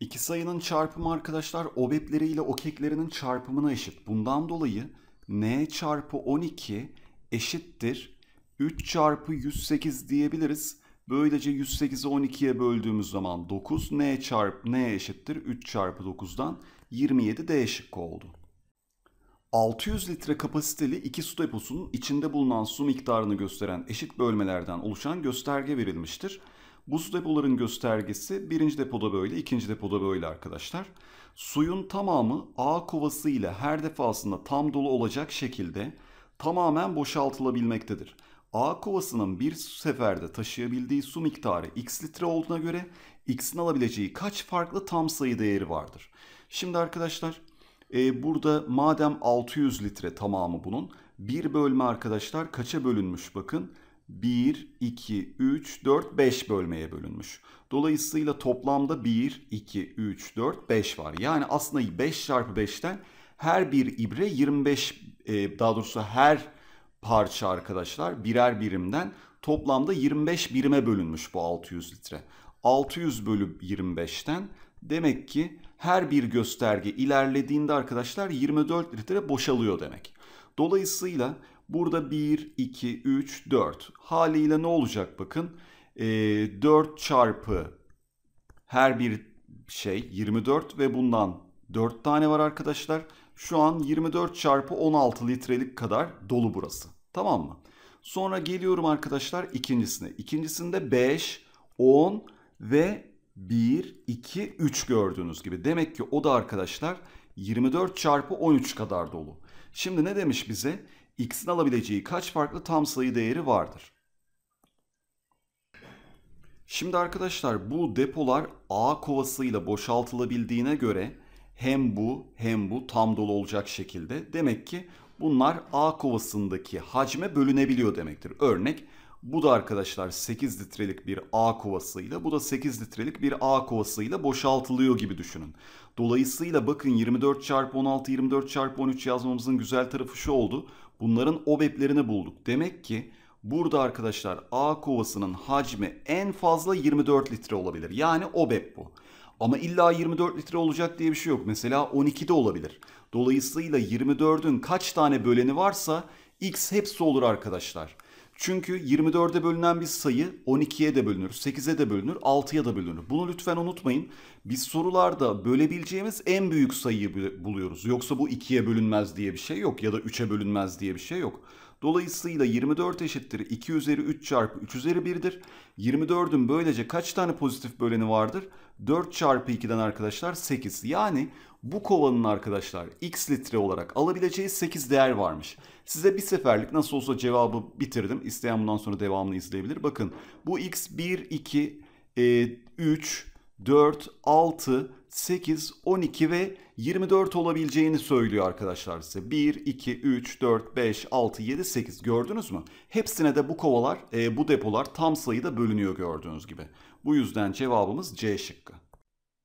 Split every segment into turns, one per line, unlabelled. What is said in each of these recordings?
İki sayının çarpımı arkadaşlar obepleri ile okeklerinin çarpımına eşit. Bundan dolayı n çarpı 12 eşittir 3 çarpı 108 diyebiliriz. Böylece 108'i 12'ye böldüğümüz zaman 9 n çarp n eşittir 3 çarpı 9'dan 27 d şıkkı oldu. 600 litre kapasiteli iki su deposunun içinde bulunan su miktarını gösteren eşit bölmelerden oluşan gösterge verilmiştir. Buz depoların göstergesi birinci depoda böyle, ikinci depoda böyle arkadaşlar. Suyun tamamı A kovası ile her defasında tam dolu olacak şekilde tamamen boşaltılabilmektedir. A kovasının bir seferde taşıyabildiği su miktarı x litre olduğuna göre x'in alabileceği kaç farklı tam sayı değeri vardır? Şimdi arkadaşlar e, burada madem 600 litre tamamı bunun bir bölme arkadaşlar kaça bölünmüş bakın 1, 2, 3, 4, 5 bölmeye bölünmüş. Dolayısıyla toplamda 1, 2, 3, 4, 5 var. Yani aslında 5 çarpı 5'ten her bir ibre 25 e, daha doğrusu her parça arkadaşlar birer birimden toplamda 25 birime bölünmüş bu 600 litre. 600 bölü 25'ten demek ki her bir gösterge ilerlediğinde arkadaşlar 24 litre boşalıyor demek. Dolayısıyla Burada 1, 2, 3, 4. Haliyle ne olacak bakın. E, ee, 4 çarpı her bir şey 24 ve bundan 4 tane var arkadaşlar. Şu an 24 çarpı 16 litrelik kadar dolu burası. Tamam mı? Sonra geliyorum arkadaşlar ikincisine. İkincisinde 5, 10 ve 1, 2, 3 gördüğünüz gibi. Demek ki o da arkadaşlar 24 çarpı 13 kadar dolu. Şimdi ne demiş bize? x'in alabileceği kaç farklı tam sayı değeri vardır? Şimdi arkadaşlar bu depolar A kovasıyla boşaltılabildiğine göre hem bu hem bu tam dolu olacak şekilde demek ki bunlar A kovasındaki hacme bölünebiliyor demektir. Örnek bu da arkadaşlar 8 litrelik bir A kovasıyla bu da 8 litrelik bir A kovasıyla boşaltılıyor gibi düşünün. Dolayısıyla bakın 24 çarpı 16, 24 çarpı 13 yazmamızın güzel tarafı şu oldu. Bunların OBEP'lerini bulduk. Demek ki burada arkadaşlar A kovasının hacmi en fazla 24 litre olabilir. Yani OBEP bu. Ama illa 24 litre olacak diye bir şey yok. Mesela 12 de olabilir. Dolayısıyla 24'ün kaç tane böleni varsa x hepsi olur arkadaşlar. Çünkü 24'e bölünen bir sayı 12'ye de bölünür, 8'e de bölünür, 6'ya da bölünür. Bunu lütfen unutmayın. Biz sorularda bölebileceğimiz en büyük sayıyı buluyoruz. Yoksa bu 2'ye bölünmez diye bir şey yok ya da 3'e bölünmez diye bir şey yok. Dolayısıyla 24 eşittir 2 üzeri 3 çarpı 3 üzeri 1'dir. 24'ün böylece kaç tane pozitif böleni vardır? 4 çarpı 2'den arkadaşlar 8. Yani bu kovanın arkadaşlar x litre olarak alabileceği 8 değer varmış. Size bir seferlik nasıl olsa cevabı bitirdim. İsteyen bundan sonra devamını izleyebilir. Bakın bu x 1, 2, 3, 4, 6, 8, 12 ve 24 olabileceğini söylüyor arkadaşlar size. 1, 2, 3, 4, 5, 6, 7, 8 gördünüz mü? Hepsine de bu kovalar, e, bu depolar tam sayıda bölünüyor gördüğünüz gibi. Bu yüzden cevabımız C şıkkı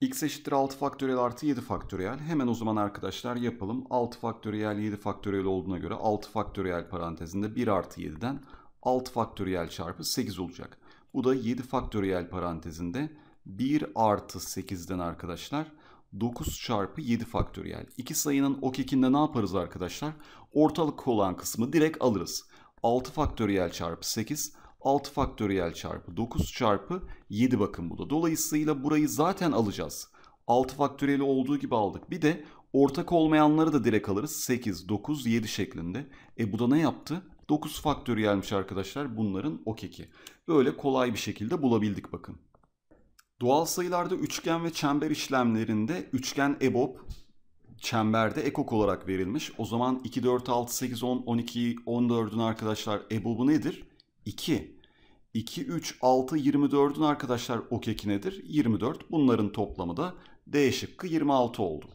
x eşittir 6 faktöriyel artı 7 faktöriyel. Hemen o zaman arkadaşlar yapalım. 6 faktöriyel 7 faktöriyel olduğuna göre 6 faktöriyel parantezinde 1 artı 7'den 6 faktöriyel çarpı 8 olacak. Bu da 7 faktöriyel parantezinde 1 artı 8'den arkadaşlar 9 çarpı 7 faktöriyel. İki sayının o kekinde ne yaparız arkadaşlar? Ortalık olan kısmı direkt alırız. 6 faktöriyel çarpı 8 6 faktöriyel çarpı 9 çarpı 7 bakın bu da. Dolayısıyla burayı zaten alacağız. 6 faktöriyel olduğu gibi aldık. Bir de ortak olmayanları da direkt alırız. 8, 9, 7 şeklinde. E bu da ne yaptı? 9 faktöriyelmiş arkadaşlar bunların o keki. Böyle kolay bir şekilde bulabildik bakın. Doğal sayılarda üçgen ve çember işlemlerinde üçgen EBOB çemberde ekok olarak verilmiş. O zaman 2, 4, 6, 8, 10, 12, 14'ün arkadaşlar EBOB'u nedir? 2. 2, 3, 6, 24'ün arkadaşlar o keki nedir? 24. Bunların toplamı da D şıkkı 26 oldu.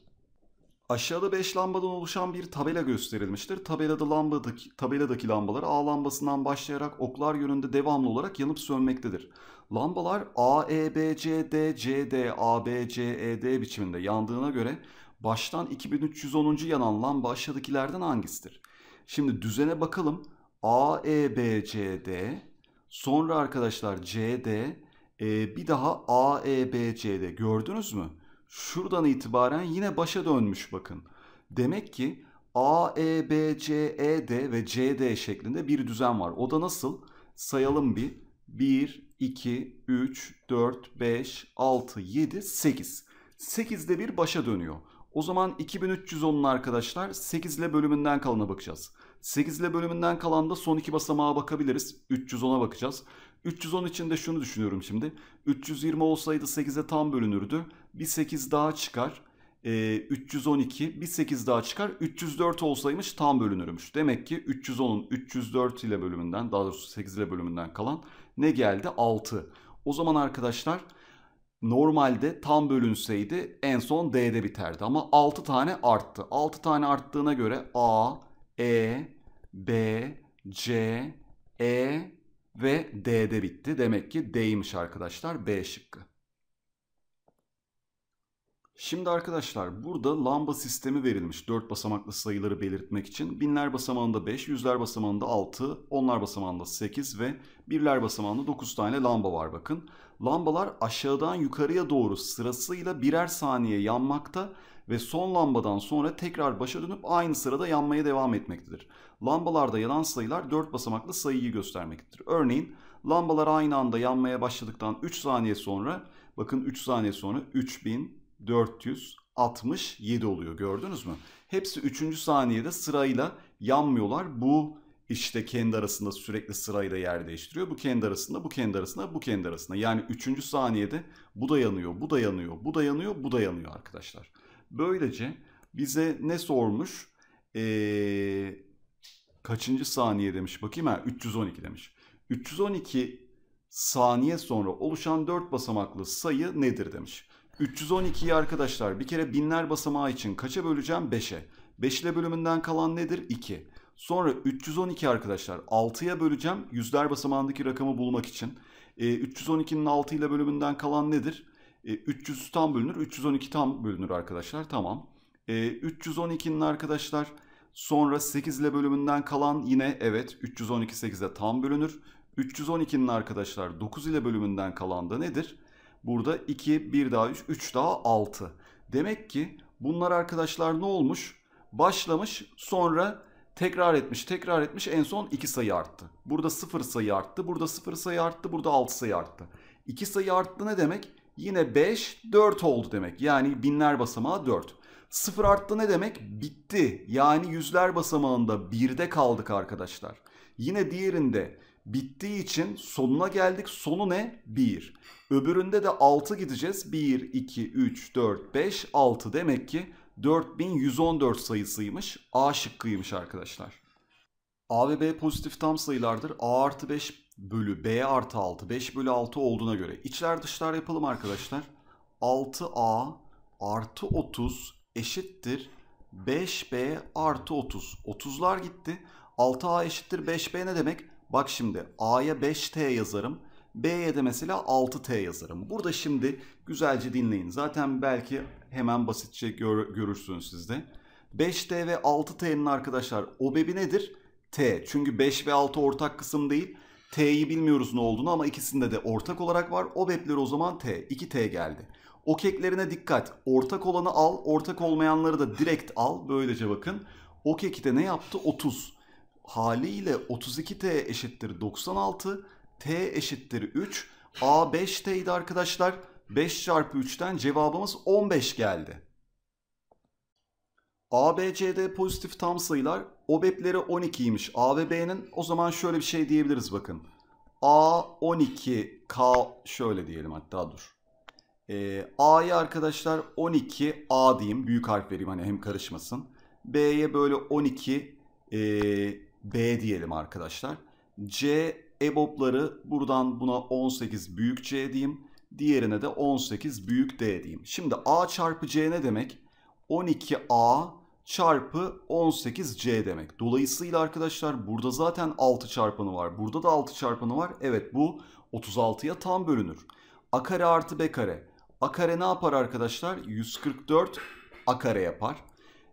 Aşağıda 5 lambadan oluşan bir tabela gösterilmiştir. Tabelada lambadaki, tabeladaki lambalar A lambasından başlayarak oklar yönünde devamlı olarak yanıp sönmektedir. Lambalar A, E, B, C, D, C, D, A, B, C, E, D biçiminde yandığına göre baştan 2310. yanan lamba aşağıdakilerden hangisidir? Şimdi düzene bakalım. A, E, B, C, D, Sonra arkadaşlar CD e, bir daha AEBCD gördünüz mü? Şuradan itibaren yine başa dönmüş bakın. Demek ki A, e, e, ve CD şeklinde bir düzen var. O da nasıl? Sayalım bir. 1, 2, 3, 4, 5, 6, 7, 8. 8'de bir başa dönüyor. O zaman 2310'un arkadaşlar 8 ile bölümünden kalana bakacağız. 8 ile bölümünden kalan da son iki basamağa bakabiliriz. 310'a bakacağız. 310 için de şunu düşünüyorum şimdi. 320 olsaydı 8'e tam bölünürdü. Bir 8 daha çıkar. E, ee, 312 bir 8 daha çıkar. 304 olsaymış tam bölünürmüş. Demek ki 310'un 304 ile bölümünden daha doğrusu 8 ile bölümünden kalan ne geldi? 6. O zaman arkadaşlar normalde tam bölünseydi en son D'de biterdi. Ama 6 tane arttı. 6 tane arttığına göre A, e, B, C, E ve D'de bitti. Demek ki D'ymiş arkadaşlar B şıkkı. Şimdi arkadaşlar burada lamba sistemi verilmiş 4 basamaklı sayıları belirtmek için. Binler basamağında 5, yüzler basamağında 6, onlar basamağında 8 ve birler basamağında 9 tane lamba var bakın. Lambalar aşağıdan yukarıya doğru sırasıyla birer saniye yanmakta ve son lambadan sonra tekrar başa dönüp aynı sırada yanmaya devam etmektedir. Lambalarda yanan sayılar 4 basamaklı sayıyı göstermektedir. Örneğin lambalar aynı anda yanmaya başladıktan 3 saniye sonra bakın 3 saniye sonra 3000 467 oluyor gördünüz mü? Hepsi 3. saniyede sırayla yanmıyorlar. Bu işte kendi arasında sürekli sırayla yer değiştiriyor. Bu kendi arasında, bu kendi arasında, bu kendi arasında. Yani 3. saniyede bu da yanıyor, bu da yanıyor, bu da yanıyor, bu da yanıyor arkadaşlar. Böylece bize ne sormuş? Ee, kaçıncı saniye demiş bakayım ha 312 demiş. 312 saniye sonra oluşan 4 basamaklı sayı nedir demiş. 312'yi arkadaşlar bir kere binler basamağı için kaça böleceğim? 5'e. 5 ile bölümünden kalan nedir? 2. Sonra 312 arkadaşlar 6'ya böleceğim. Yüzler basamağındaki rakamı bulmak için. E, 312'nin 6 ile bölümünden kalan nedir? E, ee, 300 tam bölünür. 312 tam bölünür arkadaşlar. Tamam. E, ee, 312'nin arkadaşlar sonra 8 ile bölümünden kalan yine evet 312 8'e tam bölünür. 312'nin arkadaşlar 9 ile bölümünden kalan da nedir? Burada 2, 1 daha 3, 3 daha 6. Demek ki bunlar arkadaşlar ne olmuş? Başlamış sonra tekrar etmiş, tekrar etmiş en son 2 sayı arttı. Burada 0 sayı arttı, burada 0 sayı arttı, burada 6 sayı arttı. 2 sayı arttı ne demek? Yine 5, 4 oldu demek. Yani binler basamağı 4. 0 arttı ne demek? Bitti. Yani yüzler basamağında 1'de kaldık arkadaşlar. Yine diğerinde bittiği için sonuna geldik. Sonu ne? 1. Öbüründe de 6 gideceğiz. 1, 2, 3, 4, 5, 6 demek ki 4114 sayısıymış. A şıkkıymış arkadaşlar. A ve B pozitif tam sayılardır. A artı 5 bölü B artı 6. 5 bölü 6 olduğuna göre. İçler dışlar yapalım arkadaşlar. 6A artı 30 eşittir 5B artı 30. 30'lar gitti. 6A eşittir 5B ne demek? Bak şimdi A'ya 5T yazarım. B'ye de mesela 6T yazarım. Burada şimdi güzelce dinleyin. Zaten belki hemen basitçe gör, görürsünüz sizde. 5T ve 6T'nin arkadaşlar obebi nedir? T. Çünkü 5 ve 6 ortak kısım değil. T'yi bilmiyoruz ne olduğunu ama ikisinde de ortak olarak var. Obepleri o zaman T. 2T geldi. Okeklerine dikkat. Ortak olanı al, ortak olmayanları da direkt al. Böylece bakın. O keki de ne yaptı? 30. Haliyle 32T eşittir 96. T eşittir 3. A 5T'ydi arkadaşlar. 5 çarpı 3'ten cevabımız 15 geldi. A, B, C, D pozitif tam sayılar. OBEP'leri 12'ymiş A ve B'nin. O zaman şöyle bir şey diyebiliriz bakın. A 12 K şöyle diyelim hatta dur. Ee, A'ya arkadaşlar 12 A diyeyim. Büyük harf vereyim hani hem karışmasın. B'ye böyle 12 e, ee, B diyelim arkadaşlar. C EBOB'ları buradan buna 18 büyük C diyeyim. Diğerine de 18 büyük D diyeyim. Şimdi A çarpı C ne demek? 12A çarpı 18C demek. Dolayısıyla arkadaşlar burada zaten 6 çarpanı var. Burada da 6 çarpanı var. Evet bu 36'ya tam bölünür. A kare artı B kare. A kare ne yapar arkadaşlar? 144 A kare yapar.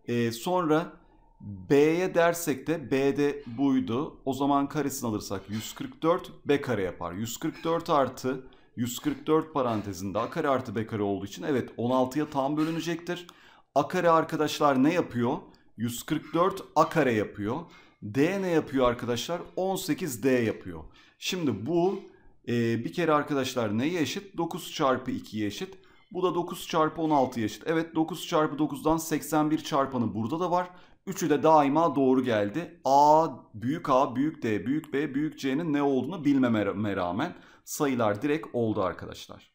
Ee, sonra B'ye dersek de B'de buydu. O zaman karesini alırsak 144 B kare yapar. 144 artı 144 parantezinde A kare artı B kare olduğu için evet 16'ya tam bölünecektir. A kare arkadaşlar ne yapıyor? 144 A kare yapıyor. D ne yapıyor arkadaşlar? 18 D yapıyor. Şimdi bu e, bir kere arkadaşlar neye eşit? 9 çarpı 2'ye eşit. Bu da 9 çarpı 16 eşit. Evet 9 çarpı 9'dan 81 çarpanı burada da var. Üçü de daima doğru geldi. A, büyük A, büyük D, büyük B, büyük C'nin ne olduğunu bilmeme rağmen sayılar direkt oldu arkadaşlar.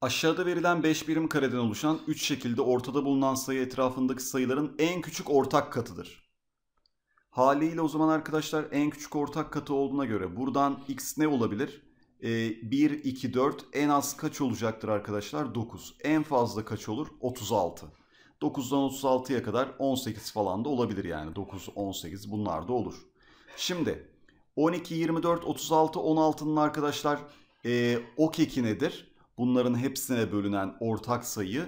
Aşağıda verilen 5 birim kareden oluşan 3 şekilde ortada bulunan sayı etrafındaki sayıların en küçük ortak katıdır. Haliyle o zaman arkadaşlar en küçük ortak katı olduğuna göre buradan x ne olabilir? Ee, 1, 2, 4 en az kaç olacaktır arkadaşlar? 9. En fazla kaç olur? 36. 9'dan 36'ya kadar 18 falan da olabilir yani. 9, 18 bunlar da olur. Şimdi 12, 24, 36, 16'nın arkadaşlar e, ok eki nedir? Bunların hepsine bölünen ortak sayı.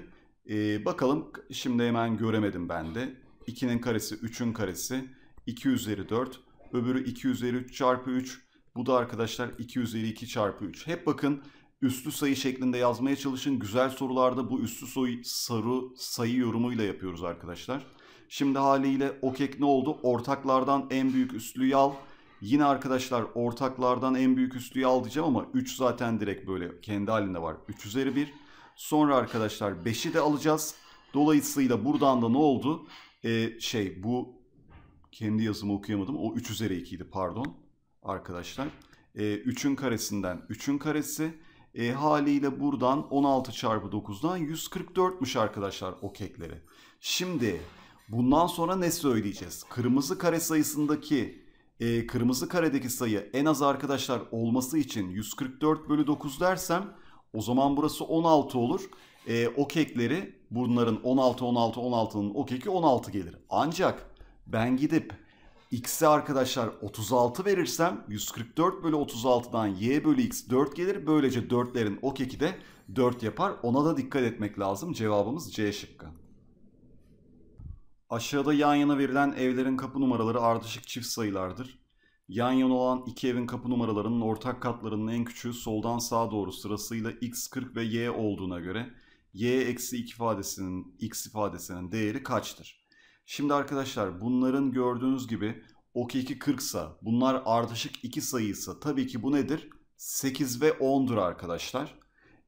E, bakalım şimdi hemen göremedim ben de. 2'nin karesi 3'ün karesi 2 üzeri 4. Öbürü 2 üzeri 3 çarpı 3. Bu da arkadaşlar 2 üzeri 2 çarpı 3. Hep bakın üstü sayı şeklinde yazmaya çalışın. Güzel sorularda bu üstü sayı sarı sayı yorumuyla yapıyoruz arkadaşlar. Şimdi haliyle okek ne oldu? Ortaklardan en büyük üstlüyü al. Yine arkadaşlar ortaklardan en büyük üstlüyü al diyeceğim ama 3 zaten direkt böyle kendi halinde var. 3 üzeri 1. Sonra arkadaşlar 5'i de alacağız. Dolayısıyla buradan da ne oldu? Ee, şey bu kendi yazımı okuyamadım. O 3 üzeri 2 idi pardon arkadaşlar. Ee, 3'ün karesinden 3'ün karesi. E, haliyle buradan 16 çarpı 9'dan 144'müş arkadaşlar o kekleri. Şimdi bundan sonra ne söyleyeceğiz? Kırmızı kare sayısındaki e, kırmızı karedeki sayı en az arkadaşlar olması için 144 bölü 9 dersem o zaman burası 16 olur. E, o kekleri bunların 16, 16, 16'nın o keki 16 gelir. Ancak ben gidip X'e arkadaşlar 36 verirsem 144 bölü 36'dan y bölü x 4 gelir. Böylece 4'lerin ok eki de 4 yapar. Ona da dikkat etmek lazım. Cevabımız C şıkkı. Aşağıda yan yana verilen evlerin kapı numaraları ardışık çift sayılardır. Yan yana olan iki evin kapı numaralarının ortak katlarının en küçüğü soldan sağa doğru sırasıyla x40 ve y olduğuna göre y-2 eksi ifadesinin x ifadesinin değeri kaçtır? Şimdi arkadaşlar bunların gördüğünüz gibi ok 2 40 sa bunlar ardışık 2 sayısı. Tabii ki bu nedir? 8 ve 10'dur arkadaşlar.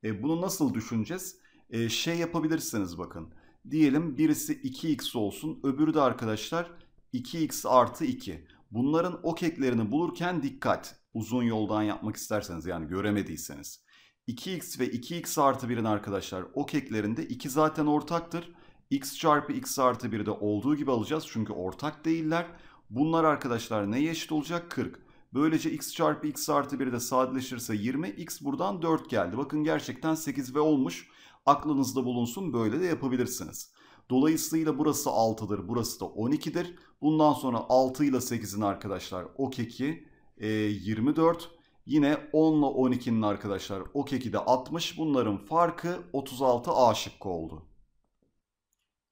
E, bunu nasıl düşüneceğiz? E, şey yapabilirsiniz bakın. Diyelim birisi 2x olsun öbürü de arkadaşlar 2x artı 2. Bunların ok eklerini bulurken dikkat. Uzun yoldan yapmak isterseniz yani göremediyseniz. 2x ve 2x artı 1'in arkadaşlar ok eklerinde 2 zaten ortaktır x çarpı x artı 1'i de olduğu gibi alacağız çünkü ortak değiller. Bunlar arkadaşlar neye eşit olacak? 40. Böylece x çarpı x artı 1'i de sadeleşirse 20. x buradan 4 geldi. Bakın gerçekten 8 ve olmuş. Aklınızda bulunsun böyle de yapabilirsiniz. Dolayısıyla burası 6'dır. Burası da 12'dir. Bundan sonra 6 ile 8'in arkadaşlar o keki e, 24. Yine 10 ile 12'nin arkadaşlar o keki de 60. Bunların farkı 36 A şıkkı oldu.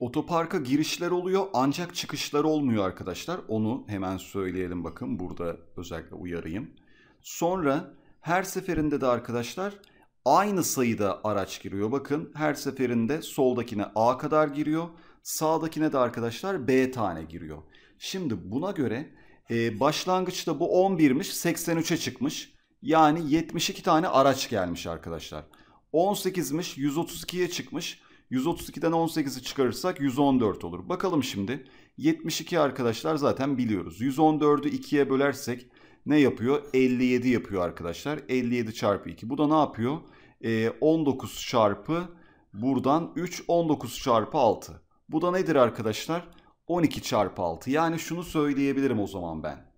Otoparka girişler oluyor ancak çıkışlar olmuyor arkadaşlar. Onu hemen söyleyelim bakın burada özellikle uyarayım. Sonra her seferinde de arkadaşlar aynı sayıda araç giriyor. Bakın her seferinde soldakine A kadar giriyor. Sağdakine de arkadaşlar B tane giriyor. Şimdi buna göre e, başlangıçta bu 11'miş 83'e çıkmış. Yani 72 tane araç gelmiş arkadaşlar. 18'miş 132'ye çıkmış. 132'den 18'i çıkarırsak 114 olur. Bakalım şimdi 72 arkadaşlar zaten biliyoruz. 114'ü 2'ye bölersek ne yapıyor? 57 yapıyor arkadaşlar. 57 çarpı 2. Bu da ne yapıyor? Ee, 19 çarpı buradan 3 19 çarpı 6. Bu da nedir arkadaşlar? 12 çarpı 6. Yani şunu söyleyebilirim o zaman ben.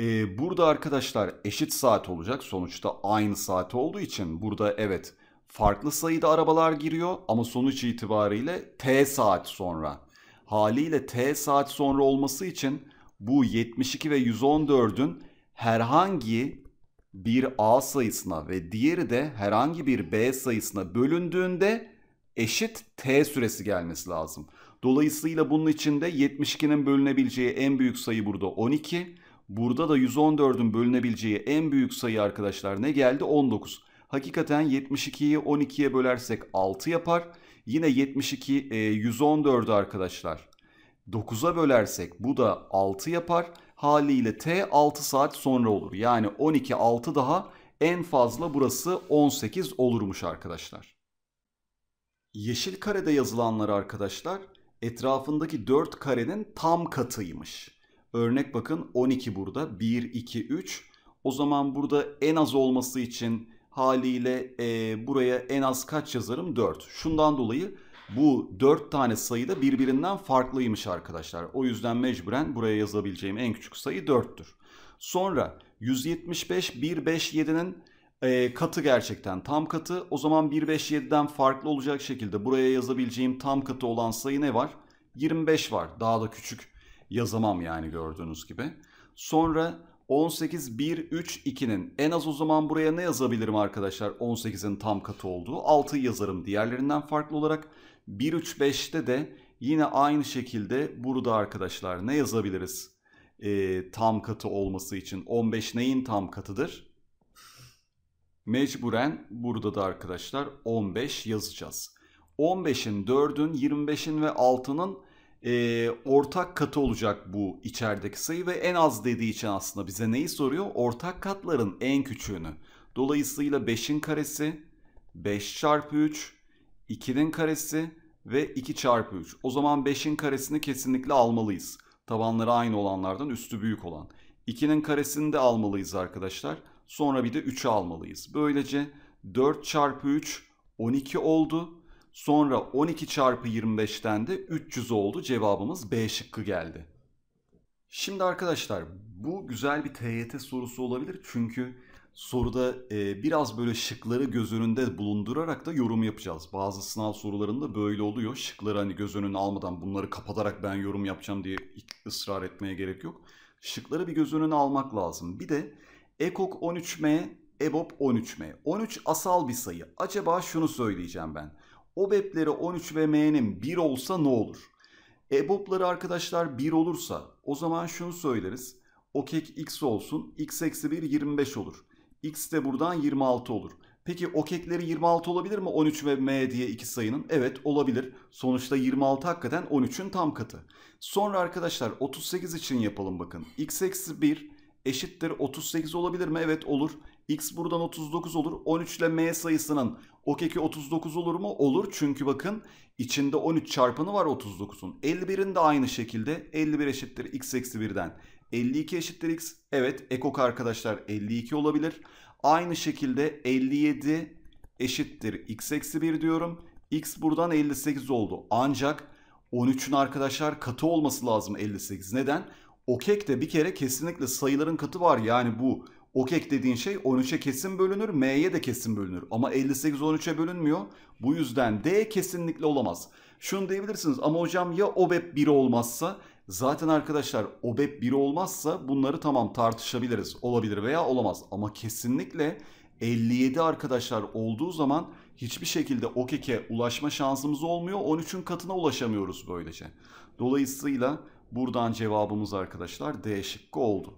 Ee, burada arkadaşlar eşit saat olacak. Sonuçta aynı saat olduğu için burada evet farklı sayıda arabalar giriyor ama sonuç itibariyle T saat sonra. Haliyle T saat sonra olması için bu 72 ve 114'ün herhangi bir A sayısına ve diğeri de herhangi bir B sayısına bölündüğünde eşit T süresi gelmesi lazım. Dolayısıyla bunun içinde 72'nin bölünebileceği en büyük sayı burada 12. Burada da 114'ün bölünebileceği en büyük sayı arkadaşlar ne geldi? 19. Hakikaten 72'yi 12'ye bölersek 6 yapar. Yine 72 e, 114'ü arkadaşlar. 9'a bölersek bu da 6 yapar. Haliyle T 6 saat sonra olur. Yani 12 6 daha en fazla burası 18 olurmuş arkadaşlar. Yeşil karede yazılanlar arkadaşlar etrafındaki 4 karenin tam katıymış. Örnek bakın 12 burada 1 2 3. O zaman burada en az olması için haliyle e, buraya en az kaç yazarım? 4. Şundan dolayı bu 4 tane sayı da birbirinden farklıymış arkadaşlar. O yüzden mecburen buraya yazabileceğim en küçük sayı 4'tür. Sonra 175 157'nin e, katı gerçekten tam katı. O zaman 157'den farklı olacak şekilde buraya yazabileceğim tam katı olan sayı ne var? 25 var. Daha da küçük yazamam yani gördüğünüz gibi. Sonra 18, 1, 3, 2'nin en az o zaman buraya ne yazabilirim arkadaşlar 18'in tam katı olduğu 6'yı yazarım diğerlerinden farklı olarak. 1, 3, 5'te de yine aynı şekilde burada arkadaşlar ne yazabiliriz ee, tam katı olması için 15 neyin tam katıdır? Mecburen burada da arkadaşlar 15 yazacağız. 15'in 4'ün 25'in ve 6'nın e, ortak katı olacak bu içerideki sayı ve en az dediği için aslında bize neyi soruyor? Ortak katların en küçüğünü. Dolayısıyla 5'in karesi 5 çarpı 3, 2'nin karesi ve 2 çarpı 3. O zaman 5'in karesini kesinlikle almalıyız. Tabanları aynı olanlardan üstü büyük olan. 2'nin karesini de almalıyız arkadaşlar. Sonra bir de 3'ü almalıyız. Böylece 4 çarpı 3 12 oldu Sonra 12 çarpı 25'ten de 300 oldu. Cevabımız B şıkkı geldi. Şimdi arkadaşlar bu güzel bir TYT sorusu olabilir. Çünkü soruda e, biraz böyle şıkları göz önünde bulundurarak da yorum yapacağız. Bazı sınav sorularında böyle oluyor. Şıkları hani göz önüne almadan bunları kapatarak ben yorum yapacağım diye ısrar etmeye gerek yok. Şıkları bir göz önüne almak lazım. Bir de EKOK 13M, EBOB 13M. 13 asal bir sayı. Acaba şunu söyleyeceğim ben. OBEP'leri 13 ve M'nin 1 olsa ne olur? EBOB'ları arkadaşlar 1 olursa o zaman şunu söyleriz. Okek x olsun. x eksi 1 25 olur. x de buradan 26 olur. Peki okekleri 26 olabilir mi 13 ve m diye iki sayının? Evet olabilir. Sonuçta 26 hakikaten 13'ün tam katı. Sonra arkadaşlar 38 için yapalım bakın. x eksi 1 eşittir 38 olabilir mi? Evet olur. X buradan 39 olur. 13 ile M sayısının o keki 39 olur mu? Olur. Çünkü bakın içinde 13 çarpanı var 39'un. 51'in de aynı şekilde 51 eşittir x eksi 1'den. 52 eşittir x. Evet ekok arkadaşlar 52 olabilir. Aynı şekilde 57 eşittir x eksi 1 diyorum. X buradan 58 oldu. Ancak 13'ün arkadaşlar katı olması lazım 58. Neden? O kekte bir kere kesinlikle sayıların katı var. Yani bu OKEK dediğin şey 13'e kesin bölünür, M'ye de kesin bölünür. Ama 58 13'e bölünmüyor. Bu yüzden D kesinlikle olamaz. Şunu diyebilirsiniz ama hocam ya OBEP 1 olmazsa zaten arkadaşlar OBEP 1 olmazsa bunları tamam tartışabiliriz. Olabilir veya olamaz. Ama kesinlikle 57 arkadaşlar olduğu zaman hiçbir şekilde OKEK'e ulaşma şansımız olmuyor. 13'ün katına ulaşamıyoruz böylece. Dolayısıyla buradan cevabımız arkadaşlar D şıkkı oldu.